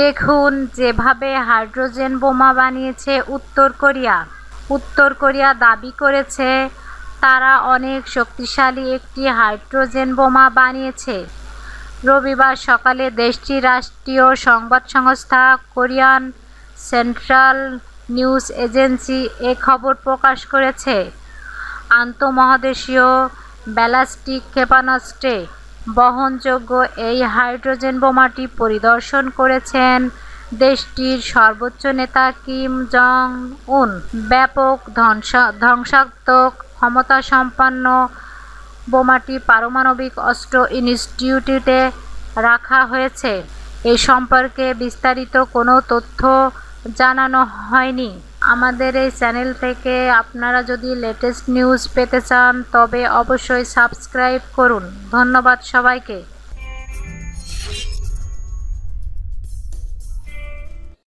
দেখুন যেভাবে হাইড্রোজেন বোমা বানিয়েছে উত্তর কোরিয়া উত্তর কোরিয়া দাবি করেছে তারা অনেক শক্তিশালী একটি হাইড্রোজেন বোমা বানিয়েছে রবিবার সকালে দেশটির রাষ্ট্রীয় সংবাদ সংস্থা কোরিয়ান সেন্ট্রাল নিউজ এজেন্সি এ খবর প্রকাশ করেছে আন্তঃমহাদেশীয় ব্যালাস্টিক ক্ষেপণাস্ত্রে বহনযোগ্য এই হাইড্রোজেন বোমাটি পরিদর্শন করেছেন দেশটির সর্বোচ্চ নেতা কিম জং উন ব্যাপক ধ্বংসাত্মক ক্ষমতা সম্পন্ন বোমাটি পারমাণবিক অস্ত্র ইনস্টিটিউটে রাখা হয়েছে এ সম্পর্কে বিস্তারিত কোনো তথ্য জানানো হয়নি আমাদের এই চ্যানেল থেকে আপনারা যদি লেটেস্ট নিউজ পেতে চান তবে অবশ্যই সাবস্ক্রাইব করুন ধন্যবাদ সবাইকে